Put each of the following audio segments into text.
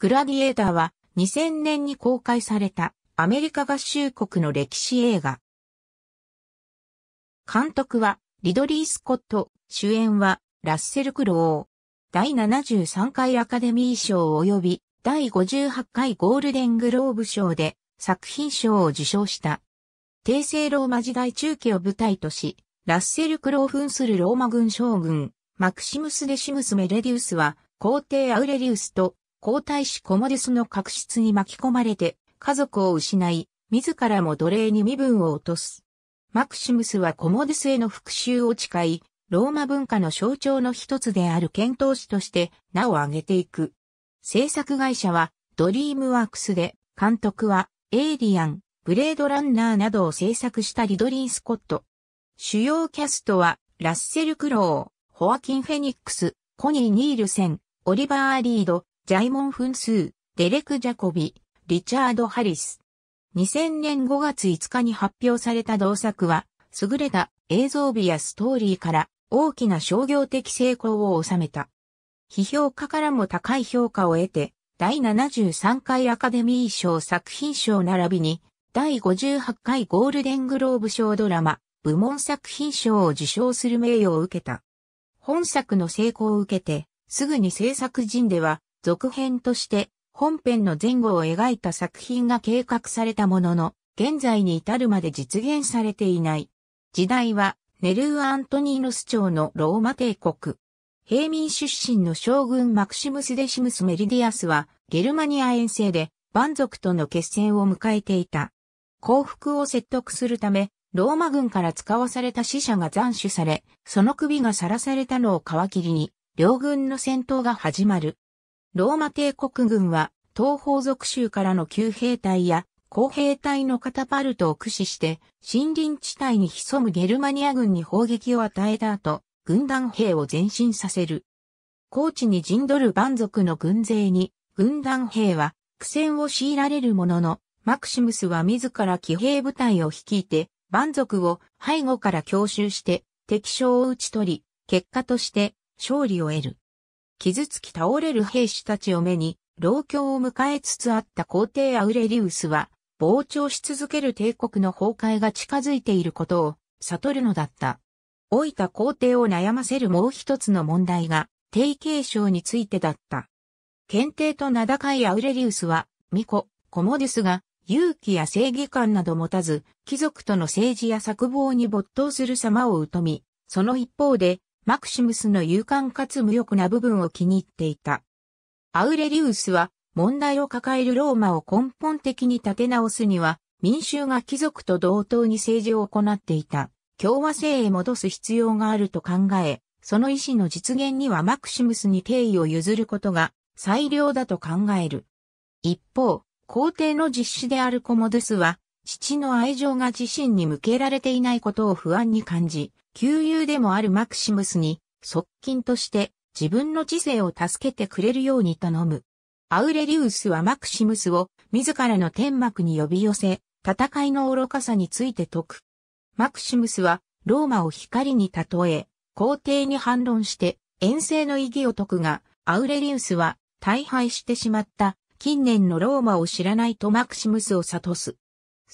グラディエーターは2000年に公開されたアメリカ合衆国の歴史映画。監督はリドリー・スコット、主演はラッセル・クロー。第73回アカデミー賞及び第58回ゴールデングローブ賞で作品賞を受賞した。帝政ローマ時代中期を舞台とし、ラッセル・クロを扮するローマ軍将軍、マクシムス・デシムス・メレディウスは、皇帝アウレリウスと皇太子コモデスの確執に巻き込まれて、家族を失い、自らも奴隷に身分を落とす。マクシムスはコモデスへの復讐を誓い、ローマ文化の象徴の一つである遣唐使として名を挙げていく。制作会社はドリームワークスで、監督はエイリアン、ブレードランナーなどを制作したリドリー・スコット。主要キャストはラッセル・クロウ、ホアキン・フェニックス、コニー・ニールセン、オリバー・リード、ジャイモン・フンスー、デレク・ジャコビ、リチャード・ハリス。2000年5月5日に発表された同作は、優れた映像美やストーリーから大きな商業的成功を収めた。批評家からも高い評価を得て、第73回アカデミー賞作品賞並びに、第58回ゴールデングローブ賞ドラマ、部門作品賞を受賞する名誉を受けた。本作の成功を受けて、すぐに制作陣では、続編として本編の前後を描いた作品が計画されたものの、現在に至るまで実現されていない。時代は、ネルー・アントニーノス朝のローマ帝国。平民出身の将軍マクシムス・デシムス・メリディアスは、ゲルマニア遠征で、蛮族との決戦を迎えていた。降伏を説得するため、ローマ軍から使わされた死者が斬首され、その首が晒されたのを皮切りに、両軍の戦闘が始まる。ローマ帝国軍は、東方属州からの旧兵隊や、後兵隊のカタパルトを駆使して、森林地帯に潜むゲルマニア軍に砲撃を与えた後、軍団兵を前進させる。高地に陣取る蛮族の軍勢に、軍団兵は苦戦を強いられるものの、マクシムスは自ら騎兵部隊を率いて、蛮族を背後から強襲して、敵将を打ち取り、結果として勝利を得る。傷つき倒れる兵士たちを目に、老境を迎えつつあった皇帝アウレリウスは、膨張し続ける帝国の崩壊が近づいていることを悟るのだった。老いた皇帝を悩ませるもう一つの問題が、帝継承についてだった。検定と名高いアウレリウスは、巫女、コモデスが、勇気や正義感など持たず、貴族との政治や策謀に没頭する様を疎み、その一方で、マクシムスの勇敢かつ無欲な部分を気に入っていた。アウレリウスは問題を抱えるローマを根本的に立て直すには民衆が貴族と同等に政治を行っていた共和制へ戻す必要があると考え、その意思の実現にはマクシムスに敬意を譲ることが最良だと考える。一方、皇帝の実施であるコモドゥスは父の愛情が自身に向けられていないことを不安に感じ、旧友でもあるマクシムスに、側近として自分の知性を助けてくれるように頼む。アウレリウスはマクシムスを自らの天幕に呼び寄せ、戦いの愚かさについて説く。マクシムスはローマを光に例え、皇帝に反論して遠征の意義を説くが、アウレリウスは大敗してしまった近年のローマを知らないとマクシムスを諭す。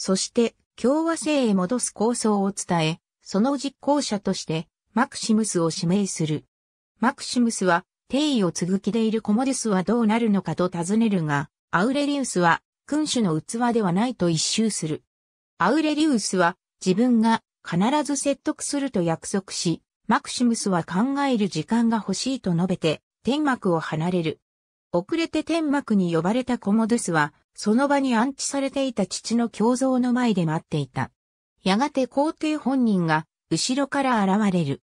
そして共和制へ戻す構想を伝え、その実行者としてマクシムスを指名する。マクシムスは帝位を継ぐ気でいるコモデスはどうなるのかと尋ねるが、アウレリウスは君主の器ではないと一周する。アウレリウスは自分が必ず説得すると約束し、マクシムスは考える時間が欲しいと述べて、天幕を離れる。遅れて天幕に呼ばれたコモデスは、その場に安置されていた父の胸像の前で待っていた。やがて皇帝本人が、後ろから現れる。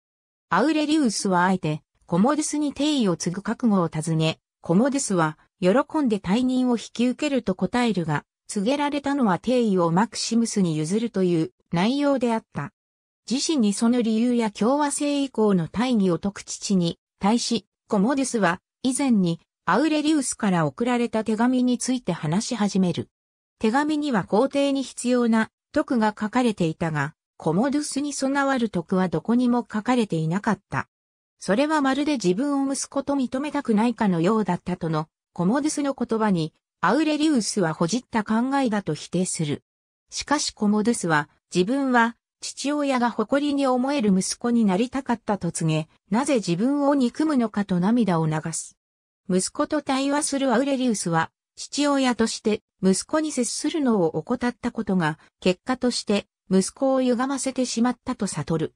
アウレリウスはあえて、コモデスに定位を継ぐ覚悟を尋ね、コモデスは、喜んで退任を引き受けると答えるが、告げられたのは定位をマクシムスに譲るという内容であった。自身にその理由や共和制以降の大義を解く父に、対し、コモデスは、以前にアウレリウスから送られた手紙について話し始める。手紙には皇帝に必要な徳が書かれていたが、コモドゥスに備わる徳はどこにも書かれていなかった。それはまるで自分を息子と認めたくないかのようだったとの、コモドゥスの言葉に、アウレリウスはほじった考えだと否定する。しかしコモドゥスは、自分は、父親が誇りに思える息子になりたかったと告げ、なぜ自分を憎むのかと涙を流す。息子と対話するアウレリウスは、父親として息子に接するのを怠ったことが、結果として息子を歪ませてしまったと悟る。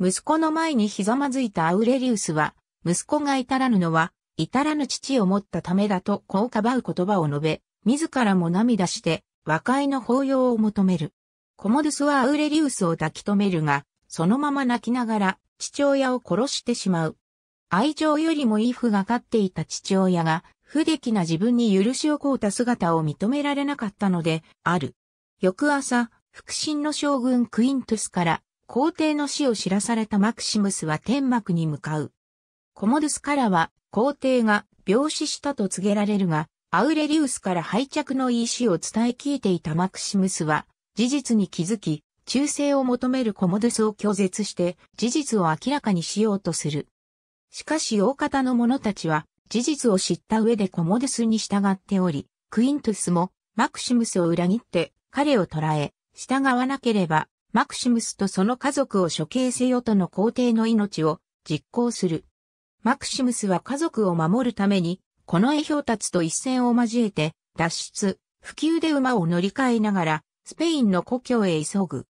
息子の前にひざまずいたアウレリウスは、息子が至らぬのは、至らぬ父を持ったためだとこうかばう言葉を述べ、自らも涙して、和解の抱擁を求める。コモドゥスはアウレリウスを抱き止めるが、そのまま泣きながら父親を殺してしまう。愛情よりも衣服が勝っていた父親が、不出来な自分に許しをこうた姿を認められなかったので、ある。翌朝、腹心の将軍クイントゥスから、皇帝の死を知らされたマクシムスは天幕に向かう。コモドゥスからは、皇帝が病死したと告げられるが、アウレリウスから敗着の意思を伝え聞いていたマクシムスは、事実に気づき、忠誠を求めるコモドゥスを拒絶して、事実を明らかにしようとする。しかし大方の者たちは、事実を知った上でコモデスに従っており、クイントゥスもマクシムスを裏切って彼を捕らえ、従わなければマクシムスとその家族を処刑せよとの皇帝の命を実行する。マクシムスは家族を守るために、この絵表達と一戦を交えて脱出、普及で馬を乗り換えながら、スペインの故郷へ急ぐ。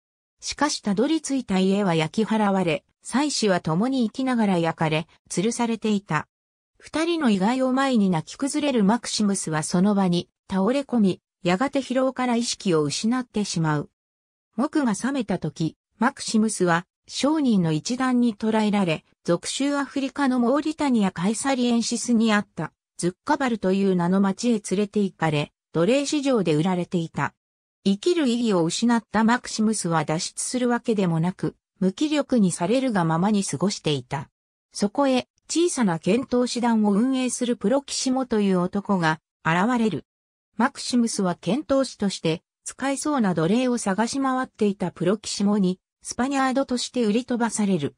しかしたどり着いた家は焼き払われ、妻子は共に生きながら焼かれ、吊るされていた。二人の意外を前に泣き崩れるマクシムスはその場に倒れ込み、やがて疲労から意識を失ってしまう。木が覚めた時、マクシムスは商人の一団に捕らえられ、属州アフリカのモーリタニア・カイサリエンシスにあったズッカバルという名の町へ連れて行かれ、奴隷市場で売られていた。生きる意義を失ったマクシムスは脱出するわけでもなく、無気力にされるがままに過ごしていた。そこへ、小さな剣討師団を運営するプロキシモという男が、現れる。マクシムスは剣討師として、使えそうな奴隷を探し回っていたプロキシモに、スパニャードとして売り飛ばされる。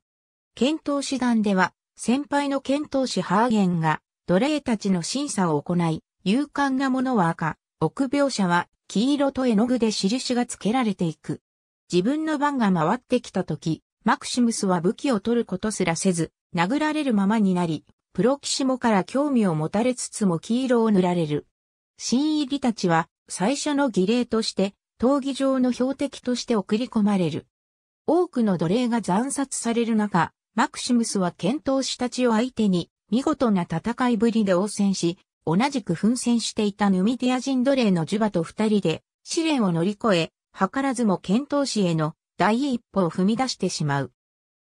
剣討師団では、先輩の剣討師ハーゲンが、奴隷たちの審査を行い、勇敢な者は赤、臆病者は黄色と絵の具で印がつけられていく。自分の番が回ってきた時、マクシムスは武器を取ることすらせず、殴られるままになり、プロキシモから興味を持たれつつも黄色を塗られる。新入りたちは最初の儀礼として、闘技場の標的として送り込まれる。多くの奴隷が惨殺される中、マクシムスは剣闘士たちを相手に、見事な戦いぶりで応戦し、同じく奮戦していたヌミディア人奴隷のジュバと二人で、試練を乗り越え、図らずも遣唐使への第一歩を踏み出してしまう。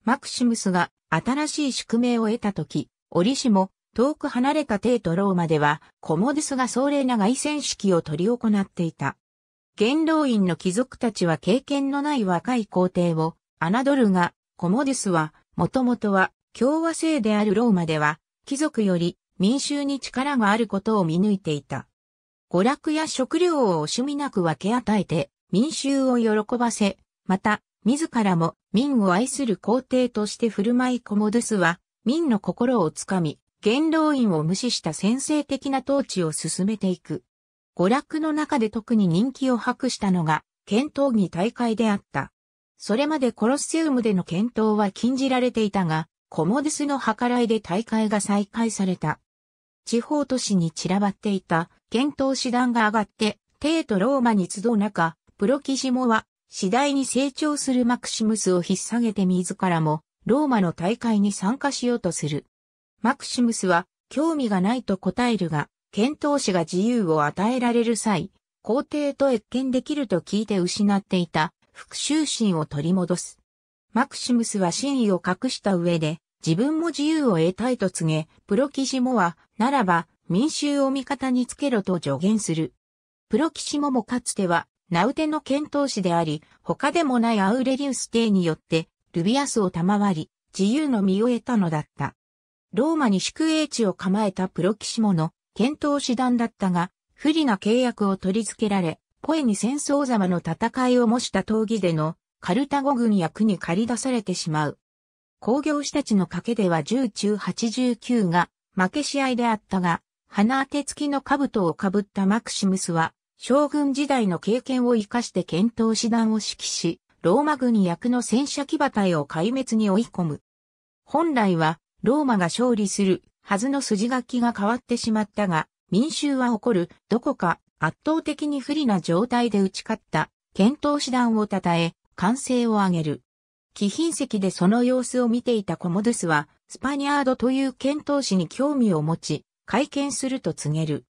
マクシムスが新しい宿命を得た時、折しも遠く離れた帝都ローマではコモデスが壮麗な外戦式を執り行っていた。元老院の貴族たちは経験のない若い皇帝を侮るが、コモデスはもともとは共和制であるローマでは貴族より民衆に力があることを見抜いていた。娯楽や食料を惜しみなく分け与えて、民衆を喜ばせ、また、自らも民を愛する皇帝として振る舞いコモドゥスは、民の心をつかみ、元老院を無視した先制的な統治を進めていく。娯楽の中で特に人気を博したのが、剣闘技大会であった。それまでコロッセウムでの検討は禁じられていたが、コモデスの計らいで大会が再開された。地方都市に散らばっていた検討師団が上がって、帝都ローマに集う中、プロキシモは次第に成長するマクシムスを引っ提げて自らもローマの大会に参加しようとする。マクシムスは興味がないと答えるが、検討士が自由を与えられる際、皇帝と謁見できると聞いて失っていた復讐心を取り戻す。マクシムスは真意を隠した上で、自分も自由を得たいと告げ、プロキシモは、ならば、民衆を味方につけろと助言する。プロキシモもかつては、ナウテの遣唐使であり、他でもないアウレリウス帝によって、ルビアスを賜り、自由の身を得たのだった。ローマに宿営地を構えたプロキシモの遣唐使団だったが、不利な契約を取り付けられ、ポエに戦争様の戦いを模した闘技でのカルタゴ軍役に駆り出されてしまう。工業士たちの賭けでは10中89が負け試合であったが、鼻当て付きの兜をかぶったマクシムスは将軍時代の経験を生かして検討師団を指揮し、ローマ軍役の戦車騎馬隊を壊滅に追い込む。本来は、ローマが勝利するはずの筋書きが変わってしまったが、民衆は起こる、どこか圧倒的に不利な状態で打ち勝った、検討師団を称え、歓声を上げる。貴賓席でその様子を見ていたコモドゥスは、スパニャードという検討師に興味を持ち、会見すると告げる。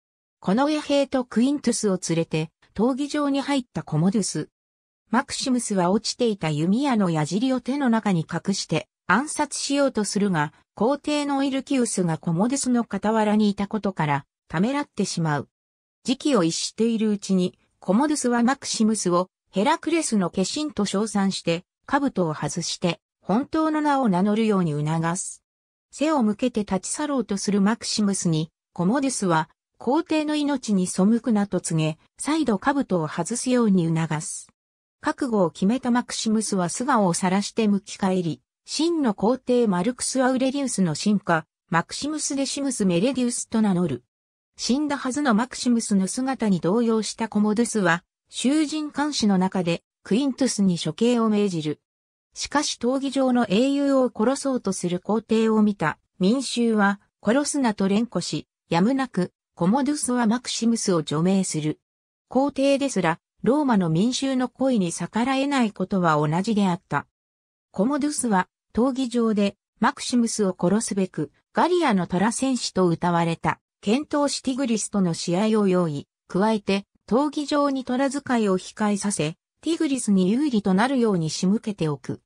この衛兵とクイントゥスを連れて、闘技場に入ったコモドゥス。マクシムスは落ちていた弓矢の矢尻を手の中に隠して暗殺しようとするが、皇帝のイルキウスがコモデスの傍らにいたことから、ためらってしまう。時期を逸しているうちに、コモデスはマクシムスをヘラクレスの化身と称賛して、兜を外して、本当の名を名乗るように促す。背を向けて立ち去ろうとするマクシムスに、コモデスは皇帝の命に背くなと告げ、再度兜を外すように促す。覚悟を決めたマクシムスは素顔を晒して向き返り、真の皇帝マルクス・アウレリウスの進化、マクシムス・デシムス・メレディウスと名乗る。死んだはずのマクシムスの姿に動揺したコモドゥスは、囚人監視の中でクイントゥスに処刑を命じる。しかし闘技場の英雄を殺そうとする皇帝を見た民衆は殺すなと連呼し、やむなくコモドゥスはマクシムスを除名する。皇帝ですら、ローマの民衆の声に逆らえないことは同じであった。コモドゥスは、闘技場で、マクシムスを殺すべく、ガリアのトラ戦士と歌われた、剣闘士ティグリスとの試合を用意、加えて、闘技場に虎使いを控えさせ、ティグリスに有利となるように仕向けておく。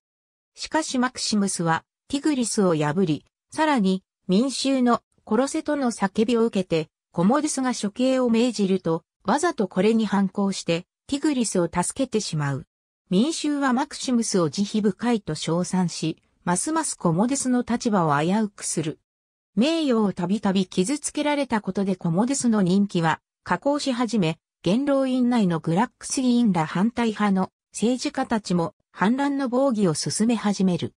しかしマクシムスは、ティグリスを破り、さらに、民衆の殺せとの叫びを受けて、コモデスが処刑を命じると、わざとこれに反抗して、ティグリスを助けてしまう。民衆はマクシムスを慈悲深いと称賛し、ますますコモデスの立場を危うくする。名誉をたびたび傷つけられたことでコモデスの人気は下降し始め、元老院内のグラックス議員ら反対派の政治家たちも反乱の防御を進め始める。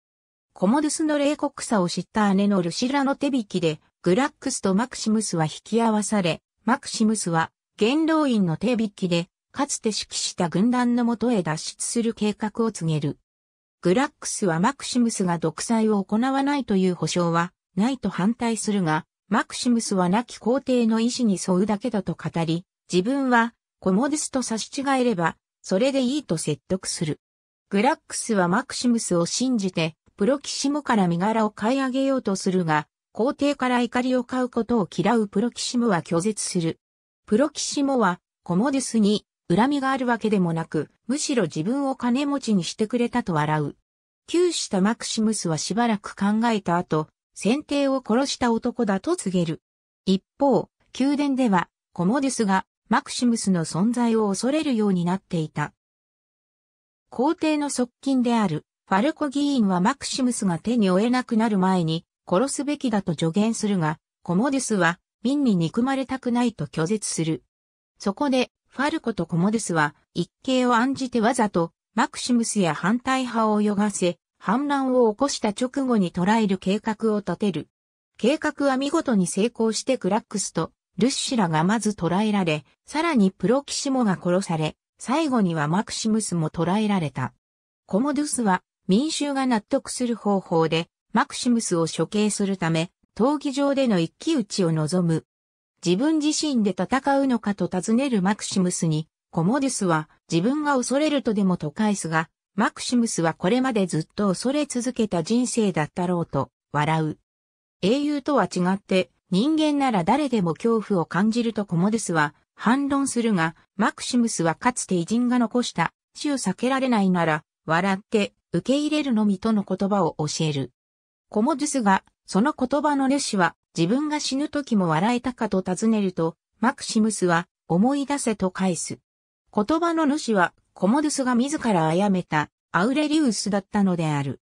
コモデスの冷酷さを知った姉のルシラの手引きでグラックスとマクシムスは引き合わされ、マクシムスは元老院の手引きで、かつて指揮した軍団のもとへ脱出する計画を告げる。グラックスはマクシムスが独裁を行わないという保証はないと反対するが、マクシムスは亡き皇帝の意志に沿うだけだと語り、自分はコモデスと差し違えれば、それでいいと説得する。グラックスはマクシムスを信じて、プロキシモから身柄を買い上げようとするが、皇帝から怒りを買うことを嫌うプロキシモは拒絶する。プロキシモはコモデスに恨みがあるわけでもなく、むしろ自分を金持ちにしてくれたと笑う。窮したマクシムスはしばらく考えた後、先帝を殺した男だと告げる。一方、宮殿では、コモデスがマクシムスの存在を恐れるようになっていた。皇帝の側近であるファルコ議員はマクシムスが手に負えなくなる前に殺すべきだと助言するが、コモデスは、民に憎まれたくないと拒絶する。そこで、ファルコとコモデスは、一計を案じてわざと、マクシムスや反対派を泳がせ、反乱を起こした直後に捕らえる計画を立てる。計画は見事に成功してクラックスとルッシラがまず捕らえられ、さらにプロキシモが殺され、最後にはマクシムスも捕らえられた。コモデスは民衆が納得する方法でマクシムスを処刑するため、闘技場での一騎打ちを望む。自分自身で戦うのかと尋ねるマクシムスに、コモデュスは自分が恐れるとでもと返すが、マクシムスはこれまでずっと恐れ続けた人生だったろうと、笑う。英雄とは違って、人間なら誰でも恐怖を感じるとコモデュスは反論するが、マクシムスはかつて偉人が残した、死を避けられないなら、笑って受け入れるのみとの言葉を教える。コモドゥスが、その言葉の主は、自分が死ぬ時も笑えたかと尋ねると、マクシムスは、思い出せと返す。言葉の主は、コモドゥスが自ら殺めた、アウレリウスだったのである。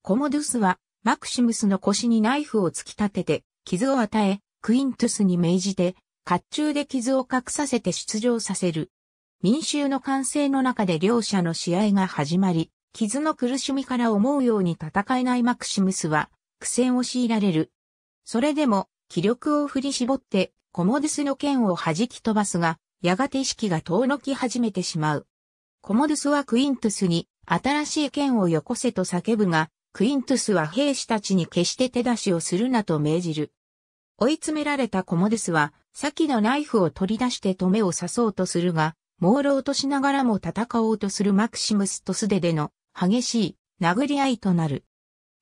コモドゥスは、マクシムスの腰にナイフを突き立てて、傷を与え、クイントゥスに命じて、甲冑で傷を隠させて出場させる。民衆の歓声の中で両者の試合が始まり、傷の苦しみから思うように戦えないマクシムスは、苦戦を強いられる。それでも、気力を振り絞って、コモデスの剣を弾き飛ばすが、やがて意識が遠のき始めてしまう。コモデスはクイントスに、新しい剣をよこせと叫ぶが、クイントスは兵士たちに決して手出しをするなと命じる。追い詰められたコモデスは、先のナイフを取り出して止めを刺そうとするが、朦朧としながらも戦おうとするマクシムスと素手での激しい殴り合いとなる。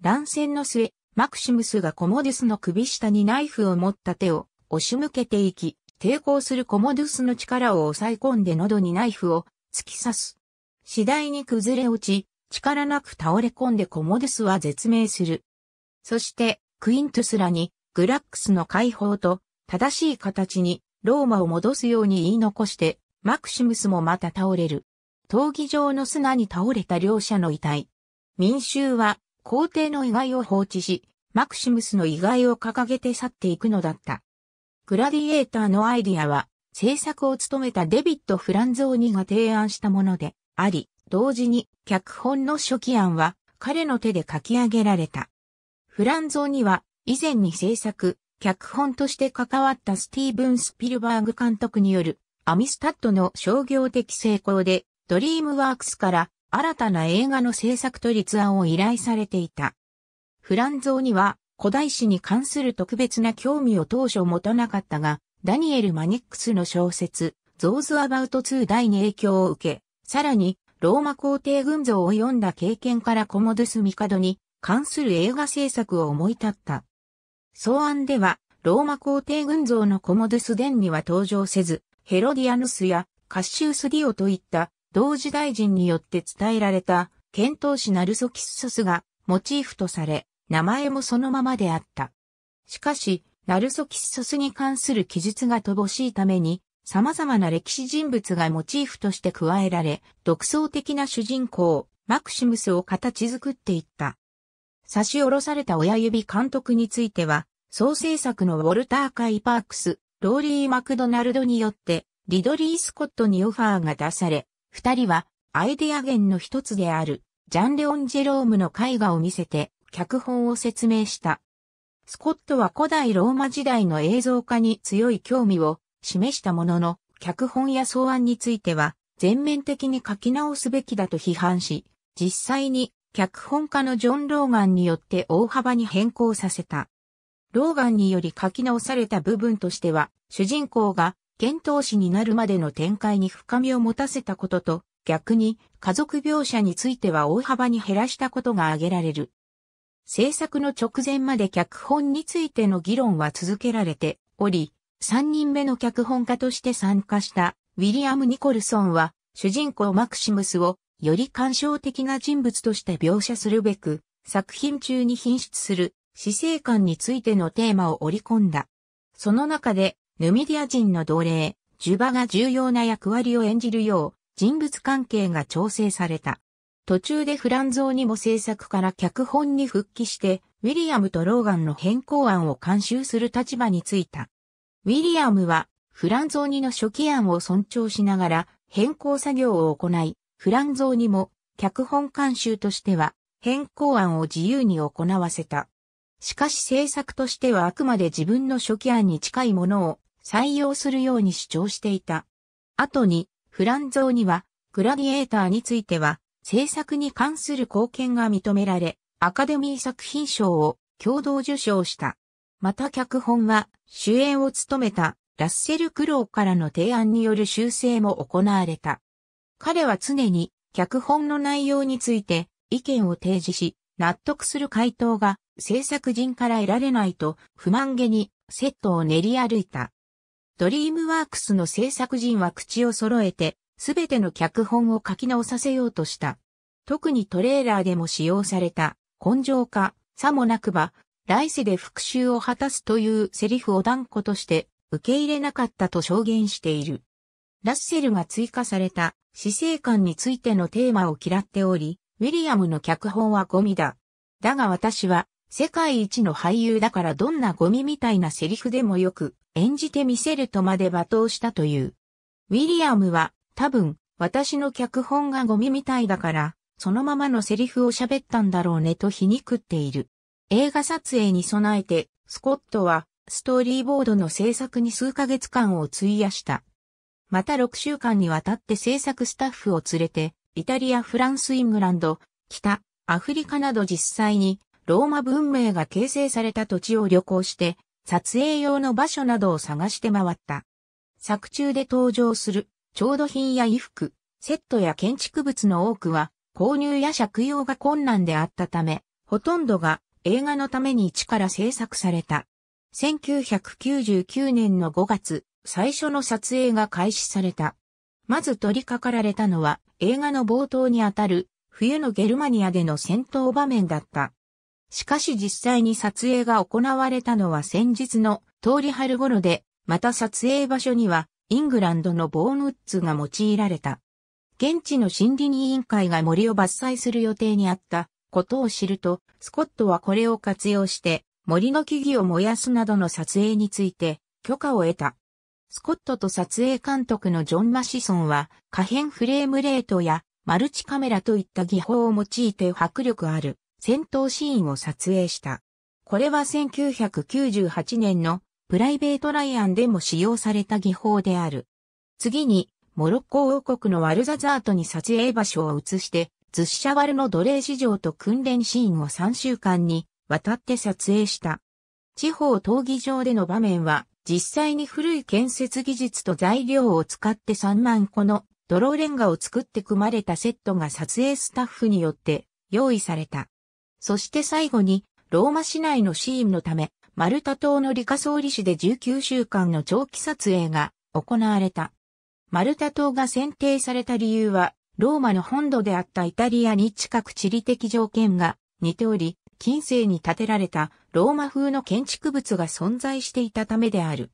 乱戦の末、マクシムスがコモデュスの首下にナイフを持った手を押し向けていき、抵抗するコモデュスの力を抑え込んで喉にナイフを突き刺す。次第に崩れ落ち、力なく倒れ込んでコモデュスは絶命する。そして、クイントスらに、グラックスの解放と、正しい形に、ローマを戻すように言い残して、マクシムスもまた倒れる。闘技場の砂に倒れた両者の遺体。民衆は皇帝の遺骸を放置し、マクシムスの遺骸を掲げて去っていくのだった。グラディエーターのアイディアは、制作を務めたデビッド・フランゾーニが提案したものであり、同時に脚本の初期案は彼の手で書き上げられた。フランゾーニは以前に制作、脚本として関わったスティーブン・スピルバーグ監督によるアミスタッドの商業的成功でドリームワークスから新たな映画の制作と立案を依頼されていた。フランゾーには古代史に関する特別な興味を当初持たなかったが、ダニエル・マニックスの小説、ゾーズ・アバウトツダ第に影響を受け、さらに、ローマ皇帝群像を読んだ経験からコモドゥス・ミカドに関する映画制作を思い立った。草案では、ローマ皇帝群像のコモドゥスンには登場せず、ヘロディアヌスやカッシウス・ディオといった同時大臣によって伝えられた、遣唐使ナルソキッソスがモチーフとされ、名前もそのままであった。しかし、ナルソキッソスに関する記述が乏しいために、様々な歴史人物がモチーフとして加えられ、独創的な主人公、マクシムスを形作っていった。差し下ろされた親指監督については、総制作のウォルター・カイ・パークス、ローリー・マクドナルドによって、リドリー・スコットにオファーが出され、二人はアイデア源の一つであるジャン・レオン・ジェロームの絵画を見せて脚本を説明した。スコットは古代ローマ時代の映像化に強い興味を示したものの、脚本や草案については全面的に書き直すべきだと批判し、実際に脚本家のジョン・ローガンによって大幅に変更させた。ローガンにより書き直された部分としては、主人公が剣唐士になるまでの展開に深みを持たせたことと、逆に家族描写については大幅に減らしたことが挙げられる。制作の直前まで脚本についての議論は続けられており、3人目の脚本家として参加したウィリアム・ニコルソンは、主人公マクシムスをより感傷的な人物として描写するべく、作品中に品質する死生観についてのテーマを織り込んだ。その中でヌミディア人の奴隷、ジュバが重要な役割を演じるよう、人物関係が調整された。途中でフランゾーニも制作から脚本に復帰して、ウィリアムとローガンの変更案を監修する立場についた。ウィリアムは、フランゾーニの初期案を尊重しながら、変更作業を行い、フランゾーニも、脚本監修としては、変更案を自由に行わせた。しかし制作としてはあくまで自分の初期案に近いものを採用するように主張していた。後に、フランゾーには、グラディエーターについては、制作に関する貢献が認められ、アカデミー作品賞を共同受賞した。また脚本は主演を務めたラッセル・クロウからの提案による修正も行われた。彼は常に脚本の内容について意見を提示し、納得する回答が制作人から得られないと不満げにセットを練り歩いた。ドリームワークスの制作陣は口を揃えて、すべての脚本を書き直させようとした。特にトレーラーでも使用された、根性化、さもなくば、来世で復讐を果たすというセリフを断固として受け入れなかったと証言している。ラッセルが追加された死生観についてのテーマを嫌っており、ウィリアムの脚本はゴミだ。だが私は世界一の俳優だからどんなゴミみたいなセリフでもよく演じてみせるとまで罵倒したという。ウィリアムは、多分、私の脚本がゴミみたいだから、そのままのセリフを喋ったんだろうねと皮肉っている。映画撮影に備えて、スコットは、ストーリーボードの制作に数ヶ月間を費やした。また6週間にわたって制作スタッフを連れて、イタリア、フランス、イングランド、北、アフリカなど実際に、ローマ文明が形成された土地を旅行して、撮影用の場所などを探して回った。作中で登場する調度品や衣服、セットや建築物の多くは購入や借用が困難であったため、ほとんどが映画のために一から制作された。1999年の5月、最初の撮影が開始された。まず取り掛かられたのは映画の冒頭にあたる冬のゲルマニアでの戦闘場面だった。しかし実際に撮影が行われたのは先日の通り春頃で、また撮影場所にはイングランドのボーンウッズが用いられた。現地の森林委員会が森を伐採する予定にあったことを知ると、スコットはこれを活用して森の木々を燃やすなどの撮影について許可を得た。スコットと撮影監督のジョン・マシソンは可変フレームレートやマルチカメラといった技法を用いて迫力ある戦闘シーンを撮影した。これは1998年のプライベートライアンでも使用された技法である。次に、モロッコ王国のワルザザートに撮影場所を移して、ズッシャワルの奴隷市場と訓練シーンを3週間に渡って撮影した。地方闘技場での場面は、実際に古い建設技術と材料を使って3万個の泥レンガを作って組まれたセットが撮影スタッフによって用意された。そして最後に、ローマ市内のシーンのため、マルタ島の理科総理市で19週間の長期撮影が行われた。マルタ島が選定された理由は、ローマの本土であったイタリアに近く地理的条件が似ており、近世に建てられたローマ風の建築物が存在していたためである。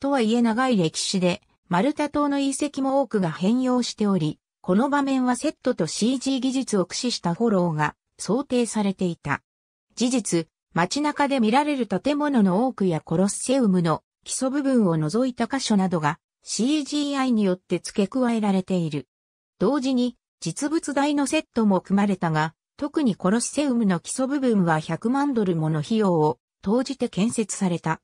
とはいえ長い歴史で、マルタ島の遺跡も多くが変容しており、この場面はセットと CG 技術を駆使したフォローが想定されていた。事実、街中で見られる建物の多くやコロッセウムの基礎部分を除いた箇所などが CGI によって付け加えられている。同時に実物大のセットも組まれたが、特にコロッセウムの基礎部分は100万ドルもの費用を投じて建設された。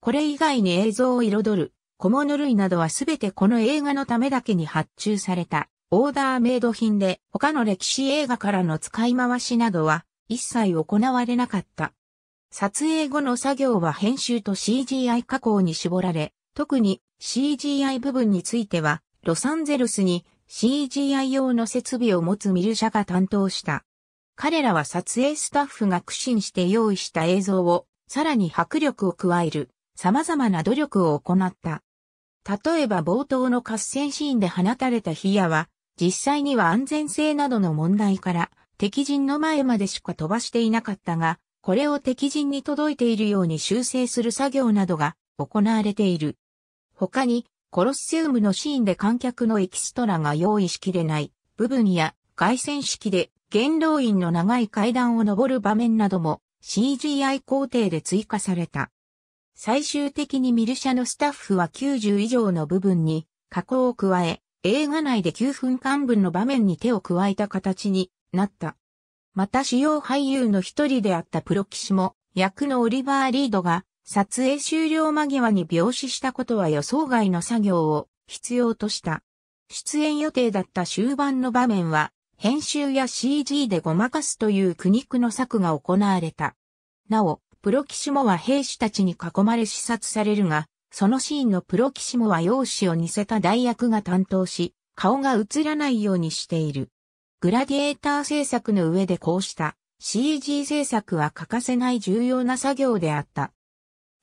これ以外に映像を彩る小物類などはすべてこの映画のためだけに発注された。オーダーメイド品で他の歴史映画からの使い回しなどは一切行われなかった。撮影後の作業は編集と CGI 加工に絞られ、特に CGI 部分については、ロサンゼルスに CGI 用の設備を持つミル社が担当した。彼らは撮影スタッフが苦心して用意した映像を、さらに迫力を加える、様々な努力を行った。例えば冒頭の合戦シーンで放たれた火矢は、実際には安全性などの問題から敵陣の前までしか飛ばしていなかったが、これを敵陣に届いているように修正する作業などが行われている。他に、コロッセウムのシーンで観客のエキストラが用意しきれない部分や、外線式で元老院の長い階段を登る場面なども CGI 工程で追加された。最終的にミルシャのスタッフは90以上の部分に加工を加え、映画内で9分間分の場面に手を加えた形になった。また主要俳優の一人であったプロキシモ役のオリバー・リードが撮影終了間際に病死したことは予想外の作業を必要とした。出演予定だった終盤の場面は編集や CG でごまかすという苦肉の策が行われた。なお、プロキシモは兵士たちに囲まれ視察されるが、そのシーンのプロ騎士もは容姿を似せた代役が担当し、顔が映らないようにしている。グラディエーター制作の上でこうした CG 制作は欠かせない重要な作業であった。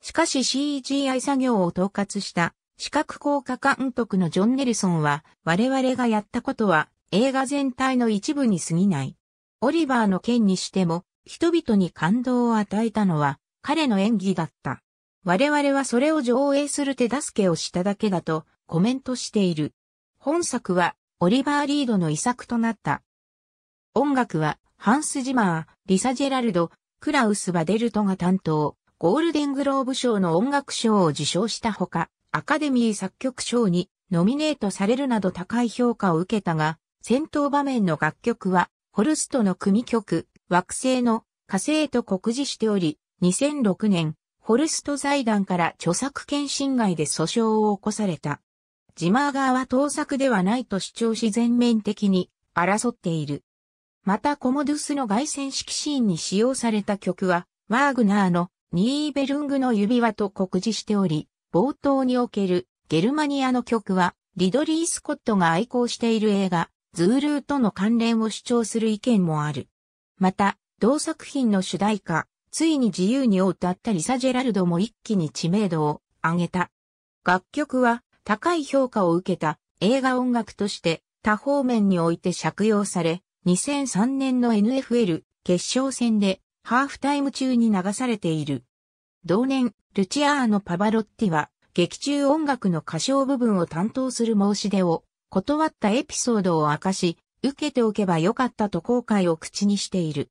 しかし CGI 作業を統括した視覚効果監督のジョン・ネルソンは我々がやったことは映画全体の一部に過ぎない。オリバーの件にしても人々に感動を与えたのは彼の演技だった。我々はそれを上映する手助けをしただけだとコメントしている。本作はオリバー・リードの遺作となった。音楽はハンス・ジマー、リサ・ジェラルド、クラウス・バデルトが担当、ゴールデングローブ賞の音楽賞を受賞したほか、アカデミー作曲賞にノミネートされるなど高い評価を受けたが、戦闘場面の楽曲は、ホルストの組曲、惑星の火星と酷似しており、2006年、ホルスト財団から著作権侵害で訴訟を起こされた。ジマーガーは盗作ではないと主張し全面的に争っている。またコモドゥスの凱旋式シーンに使用された曲は、ワーグナーのニーベルングの指輪と告示しており、冒頭におけるゲルマニアの曲は、リドリー・スコットが愛好している映画、ズールーとの関連を主張する意見もある。また、同作品の主題歌、ついに自由に歌ったリサ・ジェラルドも一気に知名度を上げた。楽曲は高い評価を受けた映画音楽として多方面において借用され、2003年の NFL 決勝戦でハーフタイム中に流されている。同年、ルチアーノ・パバロッティは劇中音楽の歌唱部分を担当する申し出を断ったエピソードを明かし、受けておけばよかったと後悔を口にしている。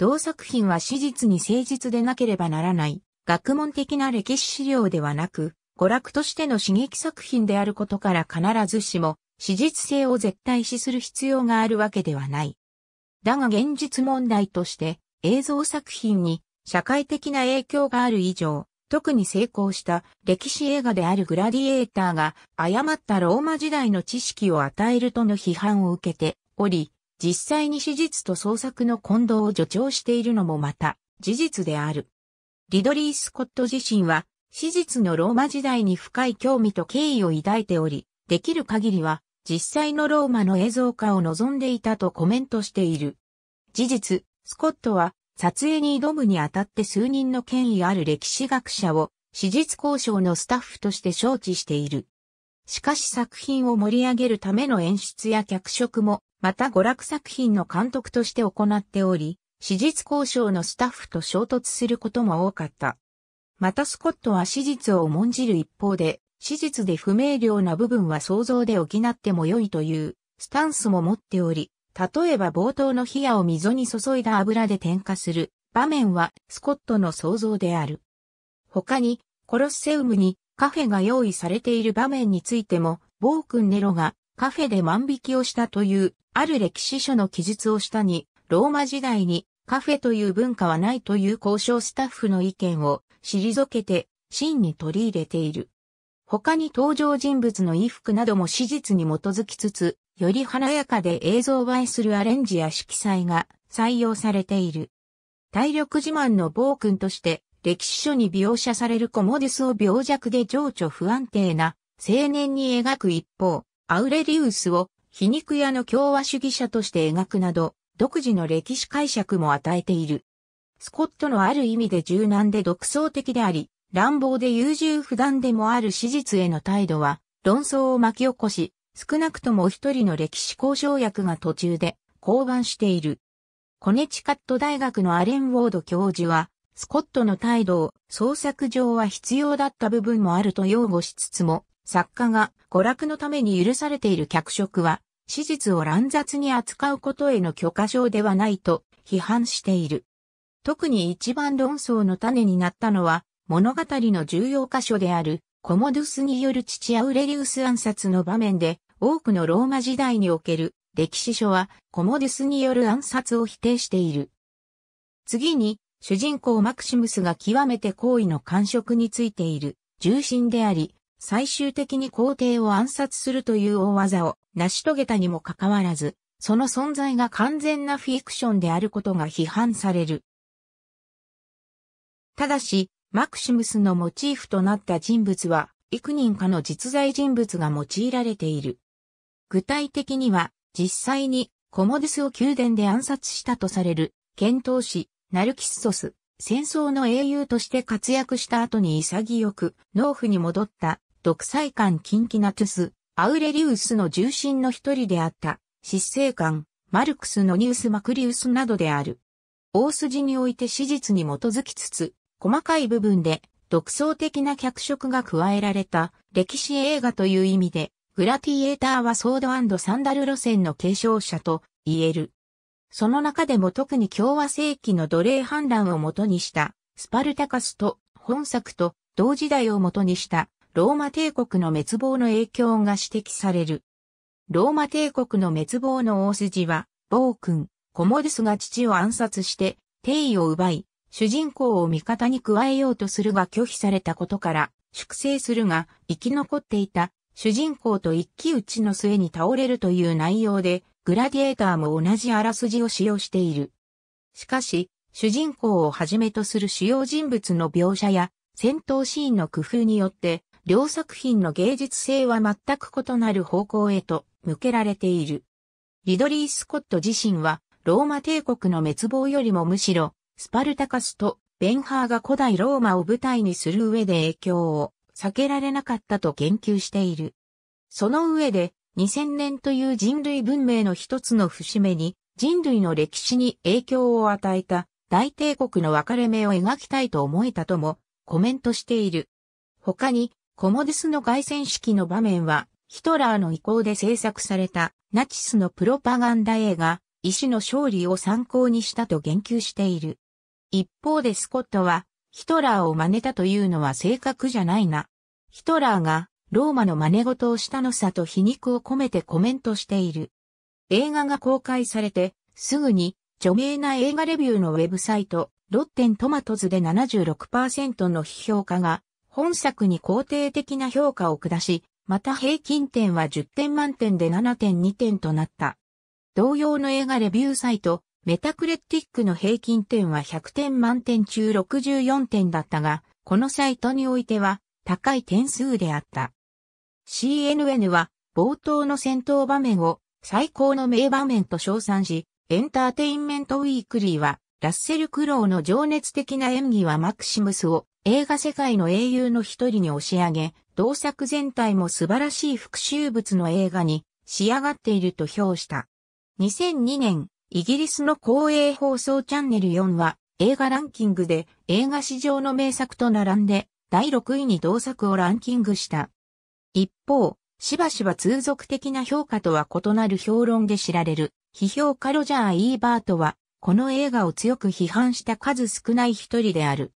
同作品は史実に誠実でなければならない、学問的な歴史資料ではなく、娯楽としての刺激作品であることから必ずしも、史実性を絶対視する必要があるわけではない。だが現実問題として、映像作品に社会的な影響がある以上、特に成功した歴史映画であるグラディエーターが誤ったローマ時代の知識を与えるとの批判を受けており、実際に史実と創作の混同を助長しているのもまた事実である。リドリー・スコット自身は史実のローマ時代に深い興味と敬意を抱いており、できる限りは実際のローマの映像化を望んでいたとコメントしている。事実、スコットは撮影に挑むにあたって数人の権威ある歴史学者を史実交渉のスタッフとして招致している。しかし作品を盛り上げるための演出や脚色もまた娯楽作品の監督として行っており、史実交渉のスタッフと衝突することも多かった。またスコットは史実を重んじる一方で、史実で不明瞭な部分は想像で補っても良いというスタンスも持っており、例えば冒頭の冷やを溝に注いだ油で点火する場面はスコットの想像である。他に、コロッセウムにカフェが用意されている場面についても、暴君ネロがカフェで万引きをしたという、ある歴史書の記述を下に、ローマ時代にカフェという文化はないという交渉スタッフの意見を退けて、真に取り入れている。他に登場人物の衣服なども史実に基づきつつ、より華やかで映像映えするアレンジや色彩が採用されている。体力自慢の暴君として歴史書に描写されるコモディスを病弱で情緒不安定な青年に描く一方、アウレリウスを皮肉屋の共和主義者として描くなど、独自の歴史解釈も与えている。スコットのある意味で柔軟で独創的であり、乱暴で優柔不断でもある史実への態度は、論争を巻き起こし、少なくとも一人の歴史交渉役が途中で降板している。コネチカット大学のアレン・ウォード教授は、スコットの態度を創作上は必要だった部分もあると擁護しつつも、作家が娯楽のために許されている脚色は、史実を乱雑に扱うことへの許可証ではないと批判している。特に一番論争の種になったのは、物語の重要箇所である、コモドゥスによる父アウレリウス暗殺の場面で、多くのローマ時代における歴史書は、コモデュスによる暗殺を否定している。次に、主人公マクシムスが極めて行為の感触についている、重心であり、最終的に皇帝を暗殺するという大技を成し遂げたにもかかわらず、その存在が完全なフィクションであることが批判される。ただし、マクシムスのモチーフとなった人物は、幾人かの実在人物が用いられている。具体的には、実際にコモデスを宮殿で暗殺したとされる、剣闘士、ナルキッソス、戦争の英雄として活躍した後に潔く、農夫に戻った独裁官キンキナトゥス、アウレリウスの重臣の一人であった、執政官、マルクスのニウス・マクリウスなどである。大筋において史実に基づきつつ、細かい部分で独創的な脚色が加えられた歴史映画という意味で、グラティエーターはソードサンダル路線の継承者と言える。その中でも特に共和世紀の奴隷反乱をもとにした、スパルタカスと本作と同時代をもとにしたローマ帝国の滅亡の影響が指摘される。ローマ帝国の滅亡の大筋は、暴君、コモデスが父を暗殺して、帝位を奪い、主人公を味方に加えようとするが拒否されたことから、粛清するが、生き残っていた、主人公と一騎打ちの末に倒れるという内容で、グラディエーターも同じあらすじを使用している。しかし、主人公をはじめとする主要人物の描写や、戦闘シーンの工夫によって、両作品の芸術性は全く異なる方向へと向けられている。リドリー・スコット自身は、ローマ帝国の滅亡よりもむしろ、スパルタカスとベンハーが古代ローマを舞台にする上で影響を避けられなかったと言及している。その上で、2000年という人類文明の一つの節目に、人類の歴史に影響を与えた大帝国の分かれ目を描きたいと思えたともコメントしている。他にコモデスの凱旋式の場面は、ヒトラーの意向で制作されたナチスのプロパガンダ映画、医師の勝利を参考にしたと言及している。一方でスコットは、ヒトラーを真似たというのは正確じゃないな。ヒトラーがローマの真似事をしたのさと皮肉を込めてコメントしている。映画が公開されて、すぐに著名な映画レビューのウェブサイト、ロッテントマトズで76%の批評家が本作に肯定的な評価を下し、また平均点は10点満点で7.2点となった。同様の映画レビューサイト、メタクレティックの平均点は100点満点中64点だったが、このサイトにおいては高い点数であった。CNN は冒頭の戦闘場面を最高の名場面と称賛し、エンターテインメントウィークリーはラッセル・クロウの情熱的な演技はマクシムスを映画世界の英雄の一人に押し上げ、同作全体も素晴らしい復讐物の映画に仕上がっていると評した。2002年、イギリスの公営放送チャンネル4は映画ランキングで映画史上の名作と並んで第6位に同作をランキングした。一方、しばしば通俗的な評価とは異なる評論で知られる批評家ロジャー・イーバートはこの映画を強く批判した数少ない一人である。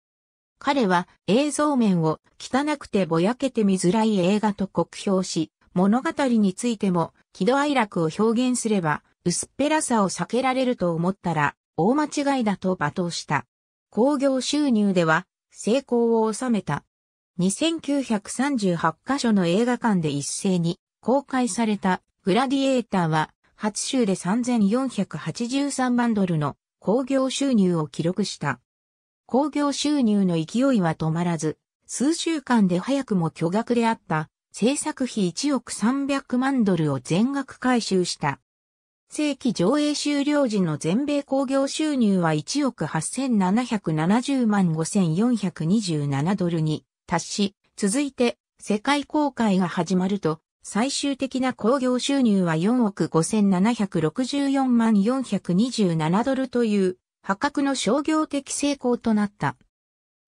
彼は映像面を汚くてぼやけて見づらい映画と酷評し、物語についても喜怒哀楽を表現すれば薄っぺらさを避けられると思ったら大間違いだと罵倒した。興行収入では成功を収めた。2938カ所の映画館で一斉に公開されたグラディエーターは初週で3483万ドルの興行収入を記録した。興行収入の勢いは止まらず、数週間で早くも巨額であった制作費1億300万ドルを全額回収した。正規上映終了時の全米興行収入は1億8770万5427ドルに達し、続いて世界公開が始まると、最終的な興行収入は4億5764万427ドルという破格の商業的成功となった。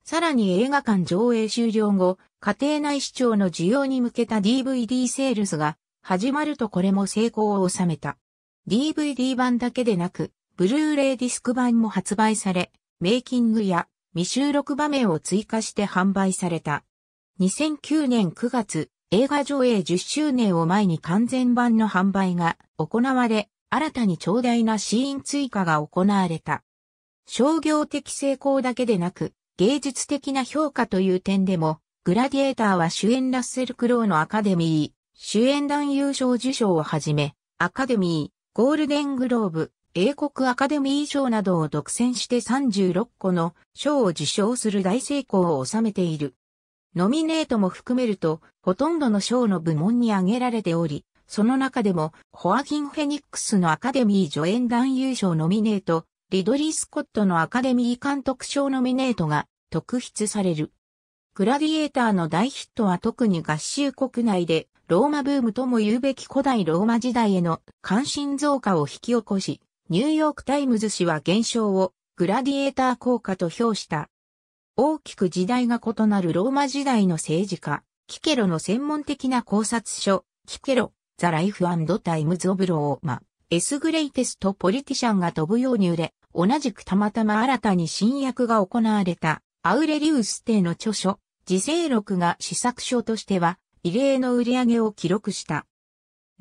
さらに映画館上映終了後、家庭内視聴の需要に向けた DVD セールスが始まるとこれも成功を収めた。DVD 版だけでなく、ブルーレイディスク版も発売され、メイキングや未収録場面を追加して販売された。2009年9月、映画上映10周年を前に完全版の販売が行われ、新たに長大なシーン追加が行われた。商業的成功だけでなく、芸術的な評価という点でも、グラディエーターは主演ラッセル・クロウのアカデミー、主演男優賞受賞をはじめ、アカデミー、ゴールデングローブ、英国アカデミー賞などを独占して36個の賞を受賞する大成功を収めている。ノミネートも含めると、ほとんどの賞の部門に挙げられており、その中でも、ホアキン・フェニックスのアカデミー助演男優賞ノミネート、リドリー・スコットのアカデミー監督賞ノミネートが特筆される。グラディエーターの大ヒットは特に合衆国内でローマブームとも言うべき古代ローマ時代への関心増加を引き起こし、ニューヨークタイムズ紙は現象をグラディエーター効果と評した。大きく時代が異なるローマ時代の政治家、キケロの専門的な考察書、キケロ、ザ・ライフ・アンド・タイムズ・オブ・ローマ、エス・グレイテスト・ポリティシャンが飛ぶように売れ、同じくたまたま新たに新訳が行われたアウレリウス帝の著書、自生録が試作書としては異例の売り上げを記録した。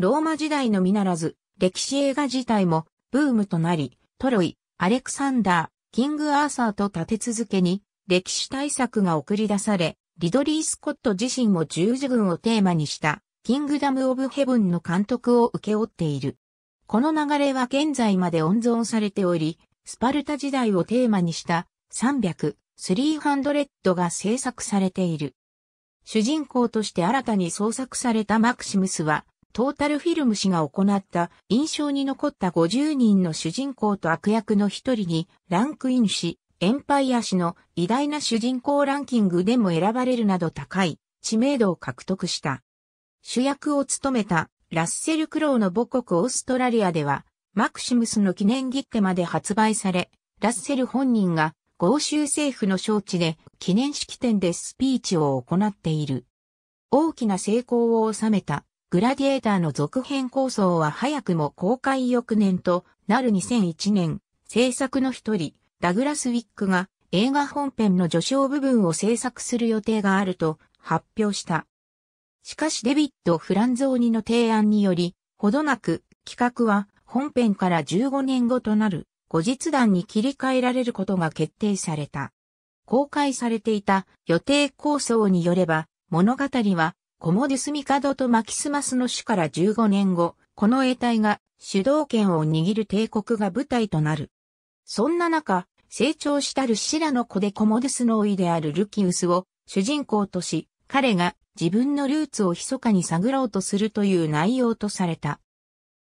ローマ時代のみならず、歴史映画自体もブームとなり、トロイ、アレクサンダー、キングアーサーと立て続けに歴史大作が送り出され、リドリー・スコット自身も十字軍をテーマにしたキングダム・オブ・ヘブンの監督を受け負っている。この流れは現在まで温存されており、スパルタ時代をテーマにした300、300が制作されている。主人公として新たに創作されたマクシムスは、トータルフィルム氏が行った印象に残った50人の主人公と悪役の一人にランクインし、エンパイア氏の偉大な主人公ランキングでも選ばれるなど高い知名度を獲得した。主役を務めたラッセル・クロウの母国オーストラリアではマクシムスの記念切手まで発売され、ラッセル本人が豪州政府の招致で記念式典でスピーチを行っている。大きな成功を収めたグラディエーターの続編構想は早くも公開翌年となる2001年、制作の一人、ダグラス・ウィックが映画本編の序章部分を制作する予定があると発表した。しかしデビッド・フランゾーニの提案により、ほどなく企画は本編から15年後となる後日談に切り替えられることが決定された。公開されていた予定構想によれば、物語はコモデスミカドとマキスマスの主から15年後、この栄体が主導権を握る帝国が舞台となる。そんな中、成長したるシラの子でコモデスの甥であるルキウスを主人公とし、彼が自分のルーツを密かに探ろうとするという内容とされた。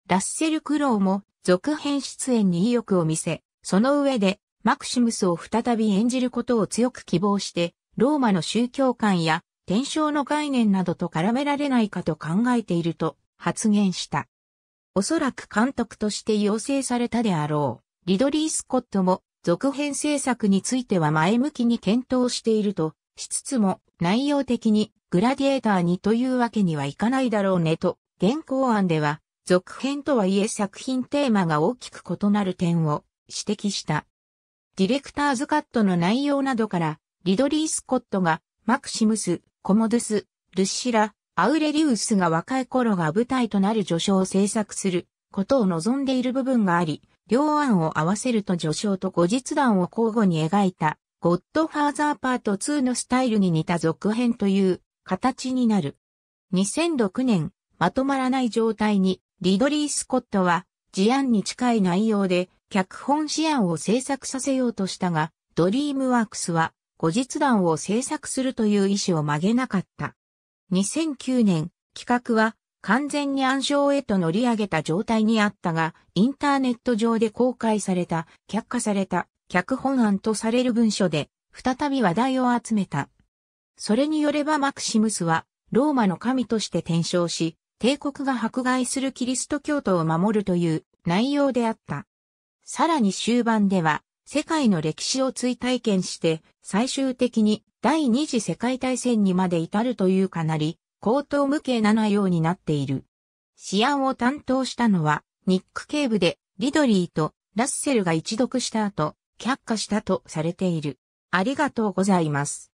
ラッセル・クロウも続編出演に意欲を見せ、その上でマクシムスを再び演じることを強く希望して、ローマの宗教観や転正の概念などと絡められないかと考えていると発言した。おそらく監督として要請されたであろう、リドリー・スコットも続編制作については前向きに検討しているとしつつも内容的にグラディエーターにというわけにはいかないだろうねと現行案では続編とはいえ作品テーマが大きく異なる点を指摘した。ディレクターズカットの内容などから、リドリー・スコットが、マクシムス、コモドゥス、ルシラ、アウレリウスが若い頃が舞台となる序章を制作することを望んでいる部分があり、両案を合わせると序章と後日談を交互に描いた、ゴッドファーザーパート2のスタイルに似た続編という形になる。2006年、まとまらない状態にリドリー・スコットは、事案に近い内容で、脚本試案を制作させようとしたが、ドリームワークスは、後日談を制作するという意思を曲げなかった。2009年、企画は、完全に暗礁へと乗り上げた状態にあったが、インターネット上で公開された、却下された、脚本案とされる文書で、再び話題を集めた。それによればマクシムスは、ローマの神として転生し、帝国が迫害するキリスト教徒を守るという内容であった。さらに終盤では、世界の歴史を追体験して、最終的に第二次世界大戦にまで至るというかなり、高等無形な内容になっている。試案を担当したのは、ニック・警部で、リドリーとラッセルが一読した後、却下したとされている。ありがとうございます。